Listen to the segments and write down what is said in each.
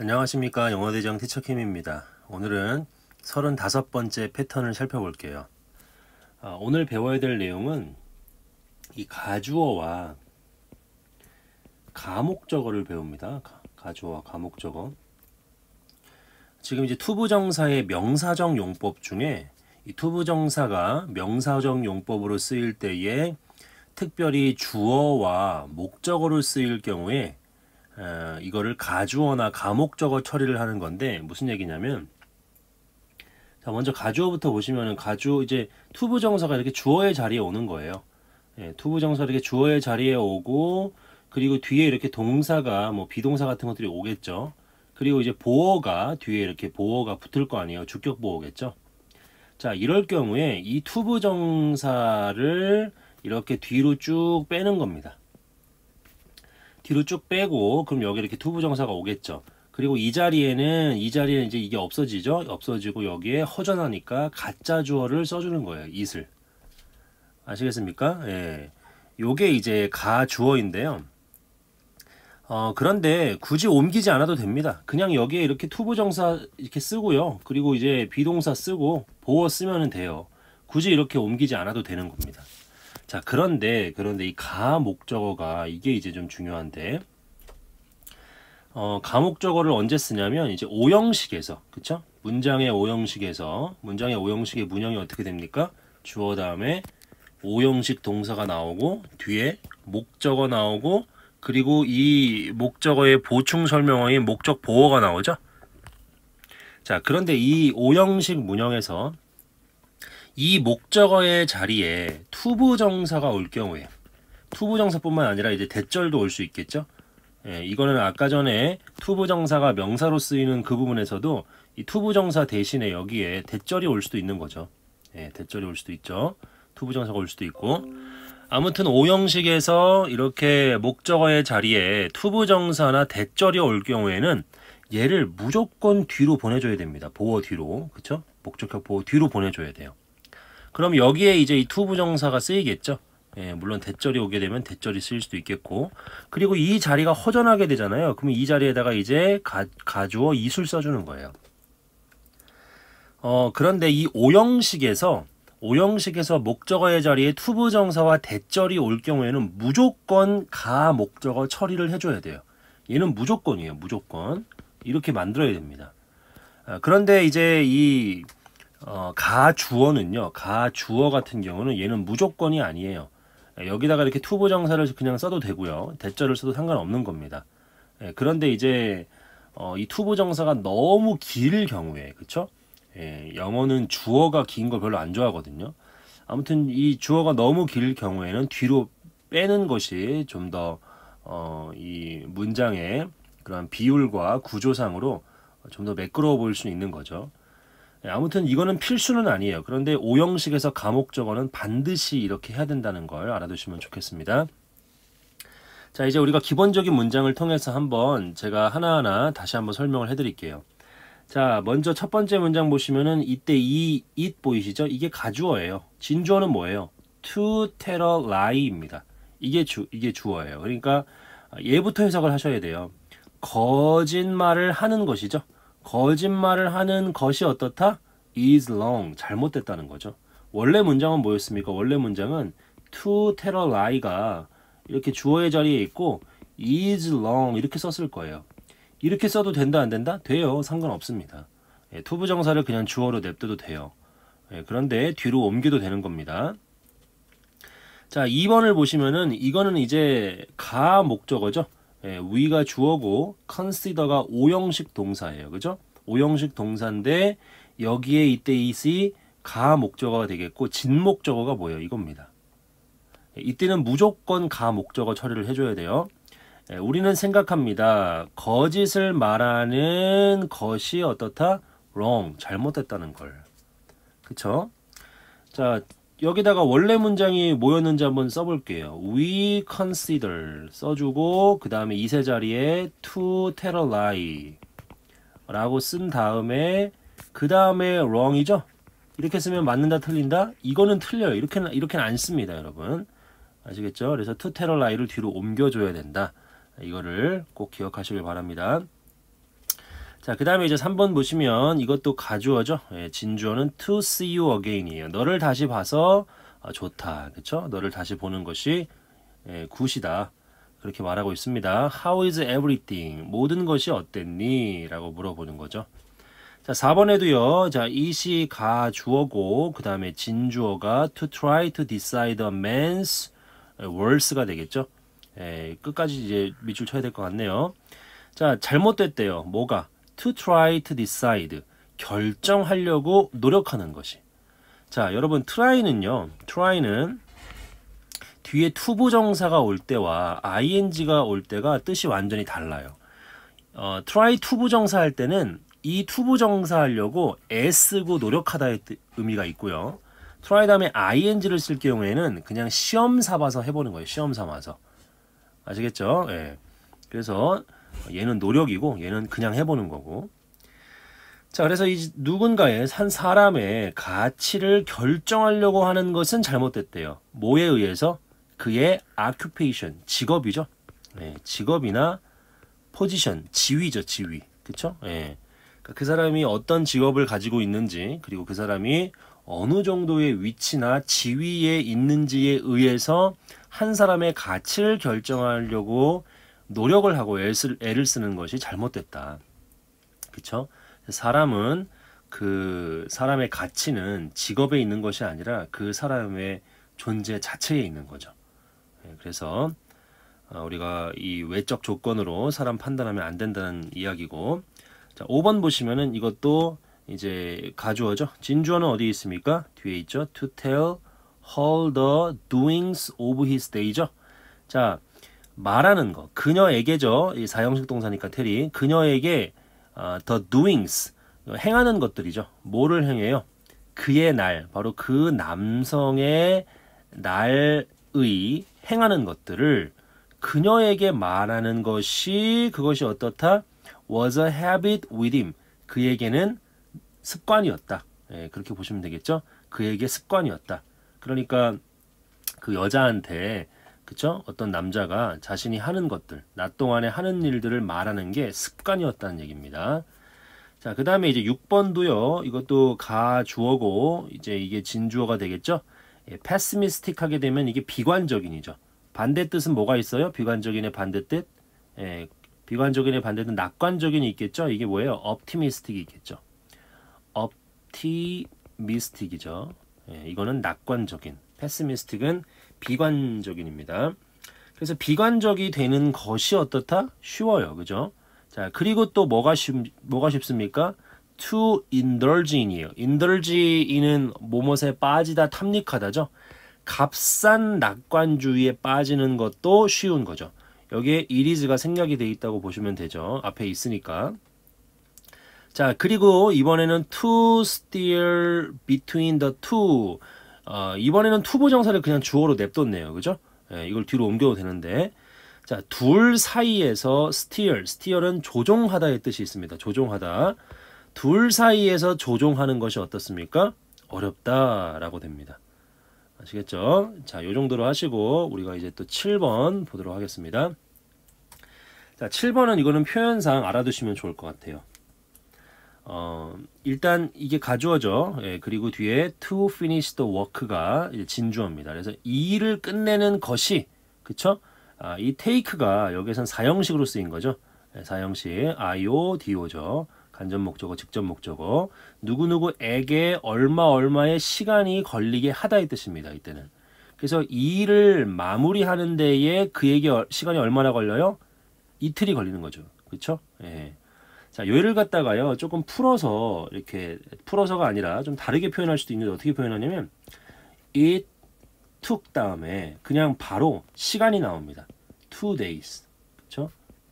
안녕하십니까 영어대장 티처킴입니다. 오늘은 35번째 패턴을 살펴볼게요. 아, 오늘 배워야 될 내용은 이 가주어와 가목적어를 배웁니다. 가, 주어와 가목적어 지금 이제 투부정사의 명사정 용법 중에 이 투부정사가 명사정 용법으로 쓰일 때에 특별히 주어와 목적어로 쓰일 경우에 어, 이거를 가주어나 감옥적어 처리를 하는 건데 무슨 얘기냐면 자 먼저 가주어부터 보시면은 가주 이제 투부정사가 이렇게 주어의 자리에 오는 거예요. 예, 투부정사 이렇게 주어의 자리에 오고 그리고 뒤에 이렇게 동사가 뭐 비동사 같은 것들이 오겠죠. 그리고 이제 보어가 뒤에 이렇게 보어가 붙을 거 아니에요. 주격 보어겠죠. 자 이럴 경우에 이 투부정사를 이렇게 뒤로 쭉 빼는 겁니다. 뒤로 쭉 빼고 그럼 여기 이렇게 투부정사가 오겠죠. 그리고 이 자리에는 이 자리에 이제 이게 없어지죠. 없어지고 여기에 허전하니까 가짜 주어를 써주는 거예요. 이슬 아시겠습니까? 예, 요게 이제 가 주어인데요. 어, 그런데 굳이 옮기지 않아도 됩니다. 그냥 여기에 이렇게 투부정사 이렇게 쓰고요. 그리고 이제 비동사 쓰고 보어 쓰면 돼요. 굳이 이렇게 옮기지 않아도 되는 겁니다. 자, 그런데, 그런데 이 가목적어가 이게 이제 좀 중요한데, 어, 가목적어를 언제 쓰냐면, 이제 오형식에서, 그쵸? 문장의 오형식에서, 문장의 오형식의 문형이 어떻게 됩니까? 주어 다음에 오형식 동사가 나오고, 뒤에 목적어 나오고, 그리고 이 목적어의 보충 설명어인 목적 보어가 나오죠? 자, 그런데 이 오형식 문형에서 이 목적어의 자리에 투부정사가 올 경우에 투부정사뿐만 아니라 이제 대절도 올 수 있겠죠. 예, 이거는 아까 전에 투부정사가 명사로 쓰이는 그 부분에서도 이 투부정사 대신에 여기에 대절이 올 수도 있는 거죠. 예, 대절이 올 수도 있죠. 투부정사가 올 수도 있고 아무튼 오형식에서 이렇게 목적어의 자리에 투부정사나 대절이 올 경우에는 얘를 무조건 뒤로 보내줘야 됩니다. 보어 뒤로 그쵸? 목적격 보어 뒤로 보내줘야 돼요. 그럼 여기에 이제 이 to 부정사가 쓰이겠죠. 예, 물론 대절이 오게 되면 대절이 쓰일 수도 있겠고 그리고 이 자리가 허전하게 되잖아요. 그러면 이 자리에다가 이제 가, 가주어 이술 써주는 거예요. 어, 그런데 이 오형식에서 오형식에서 목적어의 자리에 투부정사와 대절이 올 경우에는 무조건 가 목적어 처리를 해줘야 돼요. 얘는 무조건이에요. 무조건 이렇게 만들어야 됩니다. 아, 그런데 이제 이 어, 가주어는요. 가주어 같은 경우는 얘는 무조건이 아니에요. 예, 여기다가 이렇게 투보정사를 그냥 써도 되고요. 대절을 써도 상관없는 겁니다. 예, 그런데 이제 어, 이투보정사가 너무 길 경우에 그쵸? 예, 영어는 주어가 긴 걸 별로 안 좋아하거든요. 아무튼 이 주어가 너무 길 경우에는 뒤로 빼는 것이 좀더 어, 이 문장의 그런 비율과 구조상으로 좀 더 매끄러워 보일 수 있는 거죠. 예, 아무튼 이거는 필수는 아니에요. 그런데 오형식에서 감옥적어는 반드시 이렇게 해야 된다는 걸 알아두시면 좋겠습니다. 자, 이제 우리가 기본적인 문장을 통해서 한번 제가 하나하나 다시 한번 설명을 해드릴게요. 자, 먼저 첫 번째 문장 보시면은 이때 이, it 보이시죠? 이게 가주어예요. 진주어는 뭐예요? to tell lie입니다. 이게 주, 이게 주어예요. 그러니까 예부터 해석을 하셔야 돼요. 거짓말을 하는 것이죠. 거짓말을 하는 것이 어떻다? is w o n g 잘못됐다는 거죠. 원래 문장은 뭐였습니까? 원래 문장은 to tell a lie가 이렇게 주어의 자리에 있고 is w o n g 이렇게 썼을 거예요. 이렇게 써도 된다 안 된다? 돼요. 상관없습니다. 예, to 부정사를 그냥 주어로 냅둬도 돼요. 예, 그런데 뒤로 옮겨도 되는 겁니다. 자, 2번을 보시면은 이거는 이제 가 목적어죠. 예, we가 주어고 consider가 오형식 동사예요. 그죠? 오형식 동사인데 여기에 이때 is이 가 목적어가 되겠고 진 목적어가 뭐예요? 이겁니다. 예, 이때는 무조건 가 목적어 처리를 해줘야 돼요. 예, 우리는 생각합니다. 거짓을 말하는 것이 어떻다? wrong, 잘못됐다는 걸. 그쵸? 자, 여기다가 원래 문장이 뭐였는지 한번 써볼게요. We consider 써주고 그 다음에 이 세 자리에 to tell a lie 라고 쓴 다음에 그 다음에 wrong이죠? 이렇게 쓰면 맞는다 틀린다? 이거는 틀려요. 이렇게는, 이렇게는 안 씁니다. 여러분. 아시겠죠? 그래서 to tell a lie를 뒤로 옮겨줘야 된다. 이거를 꼭 기억하시길 바랍니다. 자, 그 다음에 이제 3번 보시면 이것도 가주어죠. 예, 진주어는 to see you again이에요. 너를 다시 봐서 아, 좋다. 그쵸? 너를 다시 보는 것이 예, 굿이다. 그렇게 말하고 있습니다. How is everything? 모든 것이 어땠니? 라고 물어보는 거죠. 자, 4번에도요. 자, 이 시 가 주어고 그 다음에 진주어가 to try to decide a man's worth가 되겠죠. 예, 끝까지 이제 밑줄 쳐야 될 것 같네요. 자, 잘못됐대요. 뭐가? to try to decide 결정하려고 노력하는 것이 자 여러분 try는요 try는 뒤에 투부정사가 올 때와 ing가 올 때가 뜻이 완전히 달라요 어, try 투부정사 할 때는 이 투부정사 하려고 애쓰고 노력하다의 의미가 있고요 try 다음에 ing를 쓸 경우에는 그냥 시험 삼아서 해보는 거예요 시험 삼아서 아시겠죠? 예. 그래서 얘는 노력이고 얘는 그냥 해보는 거고. 자, 그래서 이 누군가의 한 사람의 가치를 결정하려고 하는 것은 잘못됐대요. 뭐에 의해서? 그의 occupation, 직업이죠. 네, 직업이나 포지션, 지위죠, 지위. 그쵸? 예. 그러니까 그 사람이 어떤 직업을 가지고 있는지, 그리고 그 사람이 어느 정도의 위치나 지위에 있는지에 의해서 한 사람의 가치를 결정하려고 노력을 하고 애를 쓰는 것이 잘못됐다. 그쵸? 사람은 그 사람의 가치는 직업에 있는 것이 아니라 그 사람의 존재 자체에 있는 거죠. 예, 그래서 어, 우리가 이 외적 조건으로 사람 판단하면 안 된다는 이야기고 자, 5번 보시면은 이것도 이제 가주어죠. 진주어는 어디 있습니까? 뒤에 있죠. to tell all the doings of his day죠. 자, 말하는 거 그녀에게죠. 이 사형식 동사니까 테리. 그녀에게 어, the doings, 행하는 것들이죠. 뭐를 행해요? 그의 날, 바로 그 남성의 날의 행하는 것들을 그녀에게 말하는 것이 그것이 어떻다? was a habit with him. 그에게는 습관이었다. 예, 그렇게 보시면 되겠죠. 그에게 습관이었다. 그러니까 그 여자한테 그쵸? 어떤 남자가 자신이 하는 것들, 낮 동안에 하는 일들을 말하는 게 습관이었다는 얘기입니다. 자, 그 다음에 이제 6번도요, 이것도 가 주어고, 이제 이게 진주어가 되겠죠? 예, 패스미스틱 하게 되면 이게 비관적인이죠. 반대 뜻은 뭐가 있어요? 비관적인의 반대 뜻? 예, 비관적인의 반대 뜻 낙관적인이 있겠죠? 이게 뭐예요? 업티미스틱이 있겠죠? 업티미스틱이죠. 예, 이거는 낙관적인. 패스미스틱은 비관적인입니다. 그래서 비관적이 되는 것이 어떻다? 쉬워요. 그죠? 자, 그리고 또 뭐가 쉽, 뭐가 쉽습니까? to indulge in이에요. indulge in은 뭐뭇에 빠지다, 탐닉하다죠. 값싼 낙관주의에 빠지는 것도 쉬운 거죠. 여기에 이리즈가 생략이 돼 있다고 보시면 되죠. 앞에 있으니까. 자, 그리고 이번에는 to steer between the two. 어, 이번에는 투보 정사를 그냥 주어로 냅뒀네요. 그죠? 예, 이걸 뒤로 옮겨도 되는데 자, 둘 사이에서 스 t e e r s 은 조종하다의 뜻이 있습니다. 조종하다. 둘 사이에서 조종하는 것이 어떻습니까? 어렵다라고 됩니다. 아시겠죠? 자, 요 정도로 하시고 우리가 이제 또 7번 보도록 하겠습니다. 자, 7번은 이거는 표현상 알아두시면 좋을 것 같아요. 어, 일단 이게 가주어죠. 예, 그리고 뒤에 to finish the work가 진주어입니다. 그래서 이 일을 끝내는 것이 그쵸? 아, 이 take가 여기선 에 사형식으로 쓰인 거죠. 예, 사형식 IO, DO죠. 간접 목적어, 직접 목적어. 누구누구에게 얼마 얼마의 시간이 걸리게 하다의 뜻입니다. 이때는. 그래서 이 일을 마무리하는 데에 그에게 시간이 얼마나 걸려요? 이틀이 걸리는 거죠. 그쵸 예. 자, 요일을 갖다가요, 조금 풀어서, 이렇게, 풀어서가 아니라 좀 다르게 표현할 수도 있는데 어떻게 표현하냐면, it took 다음에 그냥 바로 시간이 나옵니다. two days. 그쵸?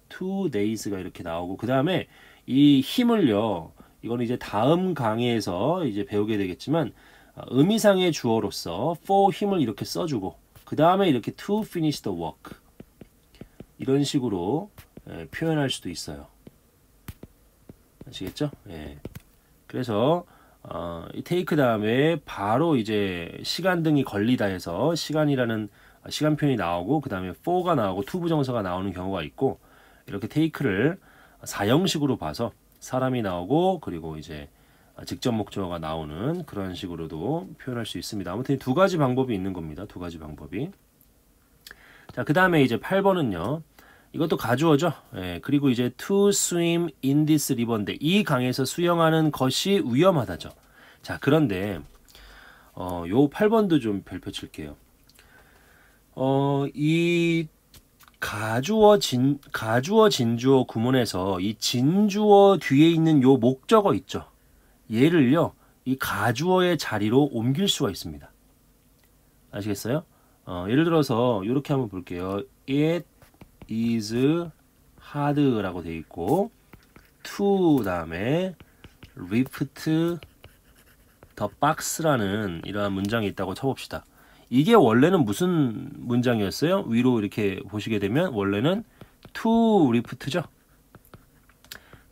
two days가 이렇게 나오고, 그 다음에 이 힘을요, 이거는 이제 다음 강의에서 이제 배우게 되겠지만, 어, 의미상의 주어로서 for 힘을 이렇게 써주고, 그 다음에 이렇게 to finish the work. 이런 식으로 예, 표현할 수도 있어요. 아시겠죠? 예. 그래서 어, 이 테이크 다음에 바로 이제 시간 등이 걸리다 해서 시간이라는 아, 시간 표현이 나오고 그 다음에 4가 나오고 t 부정서가 나오는 경우가 있고 이렇게 테이크를 4형식으로 봐서 사람이 나오고 그리고 이제 직접 목적어가 나오는 그런 식으로도 표현할 수 있습니다. 아무튼 두 가지 방법이 있는 겁니다. 두 가지 방법이. 자, 그 다음에 이제 8번은요. 이것도 가주어죠 예, 그리고 이제 to swim in this river인데 이 강에서 수영하는 것이 위험하다죠. 자, 그런데 어, 요 8번도 좀 별표 칠게요. 어, 이 가주어 진 가주어 진주어 구문에서 이 진주어 뒤에 있는 요 목적어 있죠. 얘를요. 이 가주어의 자리로 옮길 수가 있습니다. 아시겠어요? 어, 예를 들어서 이렇게 한번 볼게요. It is hard라고 되어 있고 to 다음에 lift the box라는 이러한 문장이 있다고 쳐봅시다. 이게 원래는 무슨 문장이었어요? 위로 이렇게 보시게 되면 원래는 to lift죠.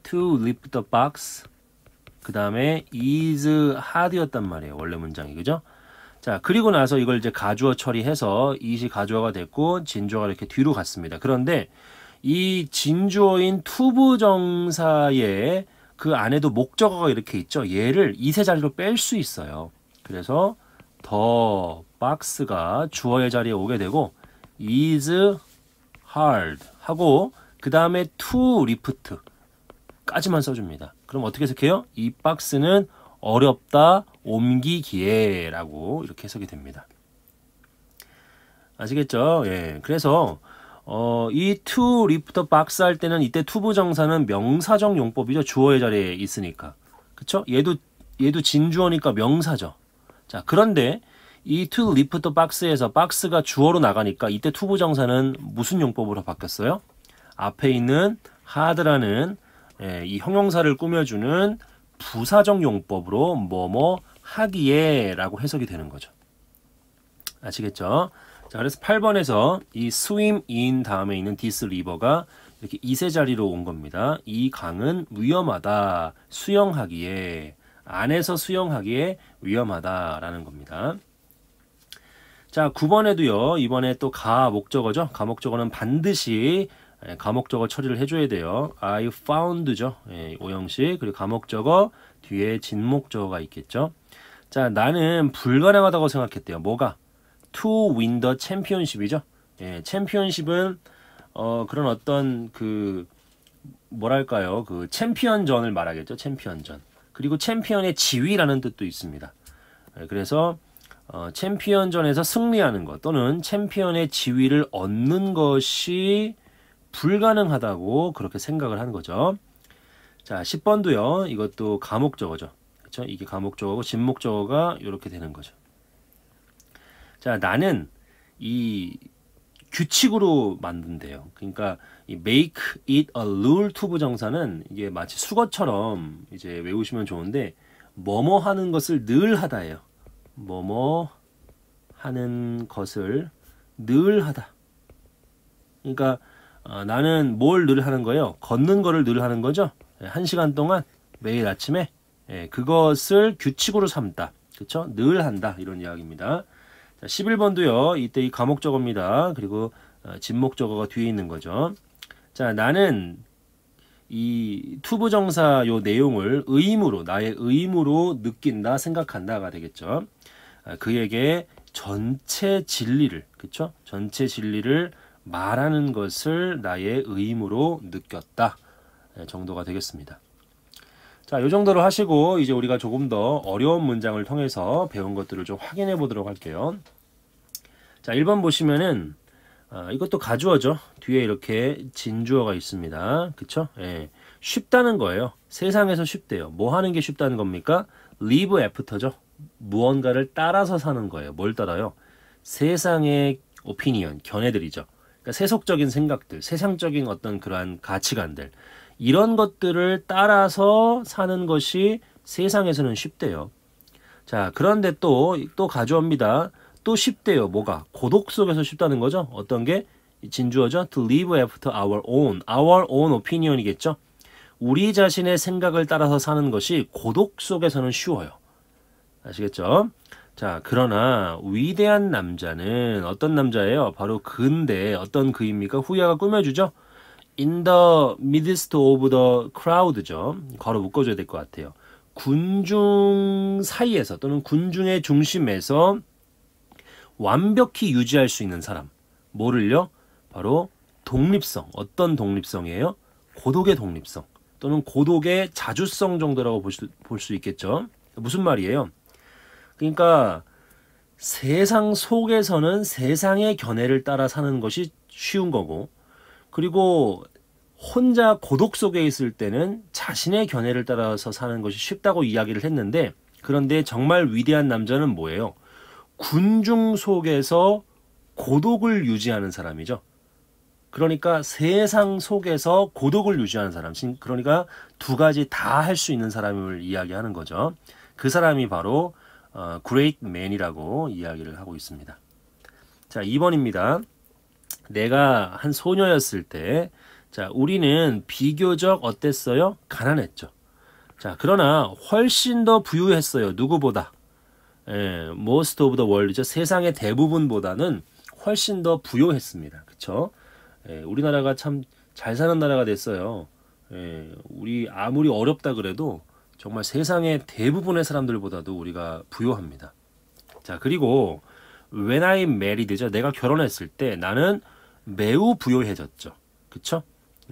to lift the box 그 다음에 is hard였단 말이에요. 원래 문장이 그죠? 자, 그리고 나서 이걸 이제 가주어 처리해서 이시 가주어가 됐고 진주어가 이렇게 뒤로 갔습니다. 그런데 이 진주어인 투부정사의 그 안에도 목적어가 이렇게 있죠. 얘를 이세 자리로 뺄 수 있어요. 그래서 더 박스가 주어의 자리에 오게 되고 is hard 하고 그 다음에 to lift까지만 써줍니다. 그럼 어떻게 해석해요? 이 박스는 어렵다, 옮기기에라고 이렇게 해석이 됩니다. 아시겠죠? 예. 그래서 어, 이 to 리프터 박스 할 때는 이때 투부 정사는 명사적 용법이죠. 주어의 자리에 있으니까. 그쵸? 얘도 얘도 진주어니까 명사죠. 자, 그런데 이 to 리프터 박스에서 박스가 주어로 나가니까 이때 투부 정사는 무슨 용법으로 바뀌었어요? 앞에 있는 하드라는 예, 이 형용사를 꾸며주는 부사적 용법으로 뭐뭐 하기에라고 해석이 되는 거죠. 아시겠죠? 자, 그래서 8번에서 이 swim in 다음에 있는 this river가 이렇게 2세 자리로 온 겁니다. 이 강은 위험하다. 수영하기에 안에서 수영하기에 위험하다라는 겁니다. 자, 9번에도요. 이번에 또 가 목적어죠. 가 목적어는 반드시 예, 감옥적어 처리를 해줘야 돼요. I found죠. 예, 오형식 그리고 감옥적어 뒤에 진목적어가 있겠죠. 자 나는 불가능하다고 생각했대요. 뭐가? To win the championship이죠. 예, 챔피언십은 어, 그런 어떤 그 뭐랄까요 그 챔피언전을 말하겠죠. 챔피언전 그리고 챔피언의 지위라는 뜻도 있습니다. 예, 그래서 어, 챔피언전에서 승리하는 것 또는 챔피언의 지위를 얻는 것이 불가능하다고 그렇게 생각을 한 거죠. 자, 10번도요. 이것도 감목적어죠. 그렇죠? 이게 감목적어고 진목적어가 이렇게 되는 거죠. 자, 나는 이 규칙으로 만든대요. 그러니까 이 make it a rule to 부정사는 이게 마치 수거처럼 이제 외우시면 좋은데 뭐뭐 하는 것을 늘 하다예요. 뭐뭐 하는 것을 늘 하다. 그러니까 어, 나는 뭘 늘 하는 거예요? 걷는 거를 늘 하는 거죠. 예, 한 시간 동안 매일 아침에 예, 그것을 규칙으로 삼다. 그렇늘 한다. 이런 이야기입니다. 자, 11번도요. 이때 이 감옥 적어입니다. 그리고 어, 진목 적어가 뒤에 있는 거죠. 자, 나는 이 투부정사 요 내용을 의무로 나의 의무로 느낀다 생각한다가 되겠죠. 아, 그에게 전체 진리를 그쵸? 전체 진리를 말하는 것을 나의 의무로 느꼈다 예, 정도가 되겠습니다. 자, 이 정도로 하시고 이제 우리가 조금 더 어려운 문장을 통해서 배운 것들을 좀 확인해 보도록 할게요. 자, 1번 보시면은 아, 이것도 가주어죠. 뒤에 이렇게 진주어가 있습니다. 그쵸? 예. 쉽다는 거예요. 세상에서 쉽대요. 뭐 하는 게 쉽다는 겁니까? live after죠. 무언가를 따라서 사는 거예요. 뭘 따라요? 세상의 오피니언, 견해들이죠. 그러니까 세속적인 생각들, 세상적인 어떤 그러한 가치관들 이런 것들을 따라서 사는 것이 세상에서는 쉽대요. 자, 그런데 또, 또 가져옵니다. 또 쉽대요. 뭐가? 고독 속에서 쉽다는 거죠? 어떤 게? 진주어죠? To live after our own, our own opinion이겠죠? 우리 자신의 생각을 따라서 사는 것이 고독 속에서는 쉬워요. 아시겠죠? 자, 그러나 위대한 남자는 어떤 남자예요? 바로 근데 어떤 그입니까? 후야가 꾸며주죠? In the midst of the crowd죠. 걸어 묶어줘야 될 것 같아요. 군중 사이에서 또는 군중의 중심에서 완벽히 유지할 수 있는 사람. 뭐를요? 바로 독립성. 어떤 독립성이에요? 고독의 독립성. 또는 고독의 자주성 정도라고 볼 수 볼 수 있겠죠. 무슨 말이에요? 그러니까 세상 속에서는 세상의 견해를 따라 사는 것이 쉬운 거고 그리고 혼자 고독 속에 있을 때는 자신의 견해를 따라서 사는 것이 쉽다고 이야기를 했는데 그런데 정말 위대한 남자는 뭐예요? 군중 속에서 고독을 유지하는 사람이죠. 그러니까 세상 속에서 고독을 유지하는 사람, 그러니까 두 가지 다 할 수 있는 사람을 이야기하는 거죠. 그 사람이 바로 어, great man이라고 이야기를 하고 있습니다. 자, 2번입니다. 내가 한 소녀였을 때, 자, 우리는 비교적 어땠어요? 가난했죠. 자, 그러나 훨씬 더 부유했어요. 누구보다. 예, most of the world죠. 세상의 대부분보다는 훨씬 더 부유했습니다. 그쵸? 예, 우리나라가 참 잘 사는 나라가 됐어요. 예, 우리 아무리 어렵다 그래도 정말 세상의 대부분의 사람들보다도 우리가 부여합니다 자, 그리고 when I married죠. 내가 결혼했을 때 나는 매우 부여해졌죠 그쵸?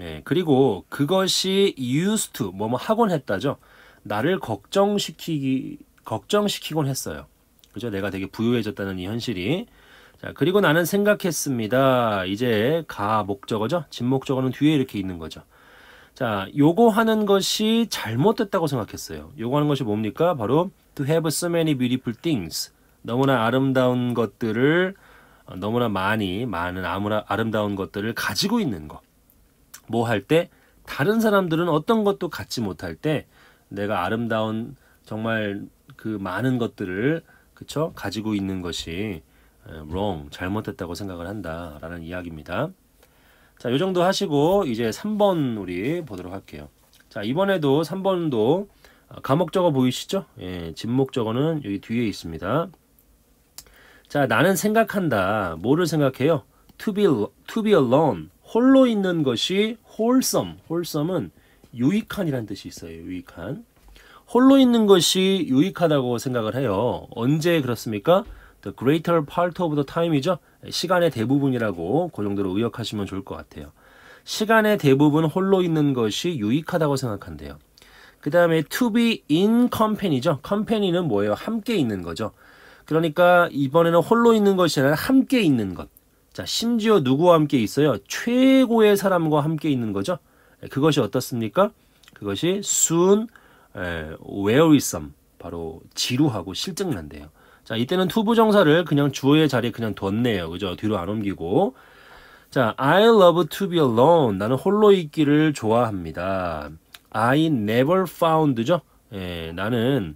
예, 그리고 그것이 used to, 뭐뭐 뭐 하곤 했다죠. 나를 걱정시키기, 걱정시키곤 했어요. 그죠? 내가 되게 부유해졌다는 이 현실이. 자, 그리고 나는 생각했습니다. 이제 가 목적어죠. 진목적어는 뒤에 이렇게 있는 거죠. 자, 요거 하는 것이 잘못됐다고 생각했어요. 요거 하는 것이 뭡니까? 바로 to have so many beautiful things. 너무나 아름다운 것들을 어, 너무나 많이 많은 아무나 아름다운 것들을 가지고 있는 거. 뭐 할 때 다른 사람들은 어떤 것도 갖지 못할 때 내가 아름다운 정말 그 많은 것들을 그쵸 가지고 있는 것이 어, wrong 잘못됐다고 생각을 한다라는 이야기입니다. 자, 요 정도 하시고 이제 3번 우리 보도록 할게요. 자, 이번에도 3번도 아, 감옥 저거 보이시죠? 예, 진목 저거는 여기 뒤에 있습니다. 자, 나는 생각한다. 뭐를 생각해요? To be, to be alone. 홀로 있는 것이 wholesome. wholesome은 유익한이란 뜻이 있어요. 유익한. 홀로 있는 것이 유익하다고 생각을 해요. 언제 그렇습니까? The greater part of the time이죠. 시간의 대부분이라고 그 정도로 의역하시면 좋을 것 같아요. 시간의 대부분 홀로 있는 것이 유익하다고 생각한대요. 그 다음에 to be in company죠. company는 뭐예요? 함께 있는 거죠. 그러니까 이번에는 홀로 있는 것이 아니라 함께 있는 것. 자, 심지어 누구와 함께 있어요? 최고의 사람과 함께 있는 거죠. 예, 그것이 어떻습니까? 그것이 soon, 에, wearisome. 바로 지루하고 실증난대요. 자, 이때는 투부정사를 그냥 주어의 자리에 그냥 뒀네요. 그죠? 뒤로 안 옮기고. 자, I love to be alone. 나는 홀로 있기를 좋아합니다. I never found죠? 예, 나는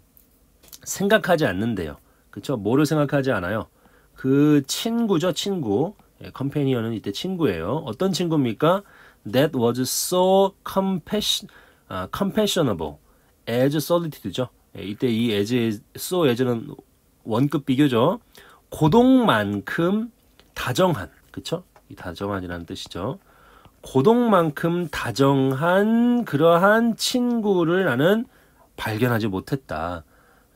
생각하지 않는데요. 그쵸? 뭐를 생각하지 않아요? 그 친구죠, 친구. 예, 컴패니언은 이때 친구예요. 어떤 친구입니까? That was so compassion, 아, compassionable as solitude죠. 예, 이때 이 as, so as는 원급 비교죠. 고동만큼 다정한, 그쵸? 이 다정한이라는 뜻이죠. 고동만큼 다정한 그러한 친구를 나는 발견하지 못했다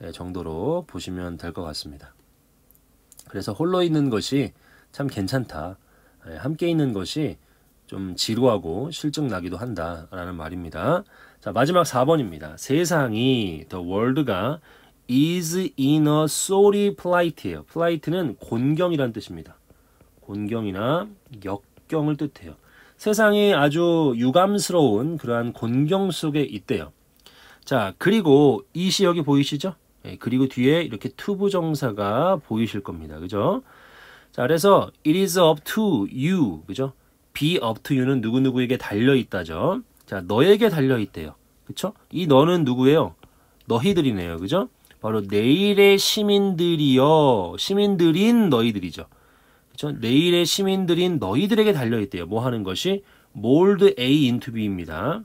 예, 정도로 보시면 될 것 같습니다. 그래서 홀로 있는 것이 참 괜찮다. 예, 함께 있는 것이 좀 지루하고 실증 나기도 한다라는 말입니다. 자, 마지막 4번입니다. 세상이 더월드가 is in a sorry plight. plight는 곤경이란 뜻입니다. 곤경이나 역경을 뜻해요. 세상이 아주 유감스러운 그러한 곤경 속에 있대요. 자, 그리고 이 시 여기 보이시죠? 예, 그리고 뒤에 이렇게 투부 정사가 보이실 겁니다. 그죠? 자, 그래서 it is up to you. 그죠? be up to you는 누구누구에게 달려 있다죠. 자, 너에게 달려 있대요. 그쵸? 이 너는 누구예요? 너희들이네요. 그죠? 바로 내일의 시민들이여 시민들인 너희들이죠. 그렇죠? 내일의 시민들인 너희들에게 달려 있대요. 뭐 하는 것이 몰드 A into B입니다.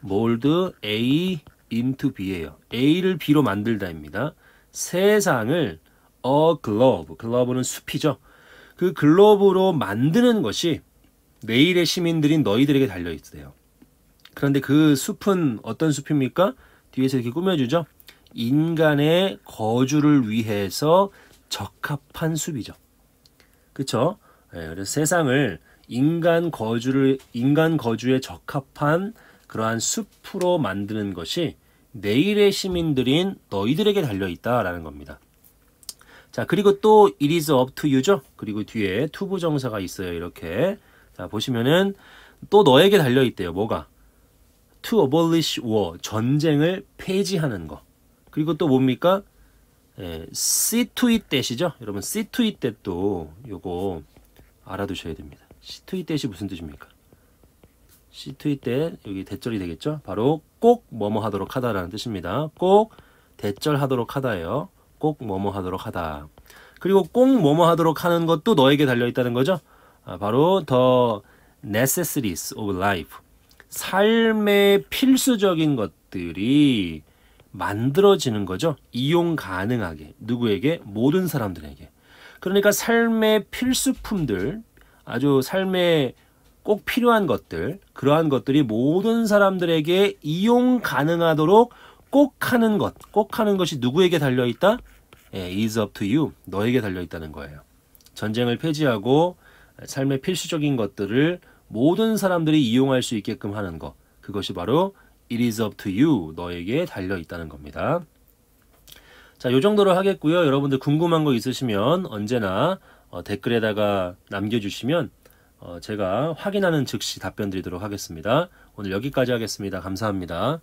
몰드 A into B예요. A를 B로 만들다입니다. 세상을 어 글로브. 글로브는 숲이죠. 그 글로브로 만드는 것이 내일의 시민들인 너희들에게 달려 있대요. 그런데 그 숲은 어떤 숲입니까? 뒤에서 이렇게 꾸며주죠. 인간의 거주를 위해서 적합한 숲이죠. 그렇죠? 예, 그래서 세상을 인간 거주를 인간 거주에 적합한 그러한 숲으로 만드는 것이 내일의 시민들인 너희들에게 달려 있다라는 겁니다. 자, 그리고 또 it is up to you죠. 그리고 뒤에 투부 정사가 있어요. 이렇게. 자, 보시면은 또 너에게 달려 있대요. 뭐가? to abolish war, 전쟁을 폐지하는 것. 그리고 또 뭡니까? 예, C2E 대시죠? 여러분 C2E 대도 요거 알아두셔야 됩니다. C2E 대시 무슨 뜻입니까? C2E 대 여기 대절이 되겠죠? 바로 꼭 뭐뭐 하도록 하다라는 뜻입니다. 꼭 대절하도록 하다예요. 꼭 뭐뭐 하도록 하다. 그리고 꼭 뭐뭐 하도록 하는 것도 너에게 달려 있다는 거죠. 아, 바로 the necessities of life. 삶의 필수적인 것들이 만들어지는 거죠. 이용 가능하게 누구에게 모든 사람들에게. 그러니까 삶의 필수품들, 아주 삶에 꼭 필요한 것들, 그러한 것들이 모든 사람들에게 이용 가능하도록 꼭 하는 것, 꼭 하는 것이 누구에게 달려 있다? 예, is up to you. 너에게 달려 있다는 거예요. 전쟁을 폐지하고 삶의 필수적인 것들을 모든 사람들이 이용할 수 있게끔 하는 것. 그것이 바로 It is up to you. 너에게 달려 있다는 겁니다. 자, 요 정도로 하겠고요. 여러분들 궁금한 거 있으시면 언제나 어, 댓글에다가 남겨주시면 어, 제가 확인하는 즉시 답변 드리도록 하겠습니다. 오늘 여기까지 하겠습니다. 감사합니다.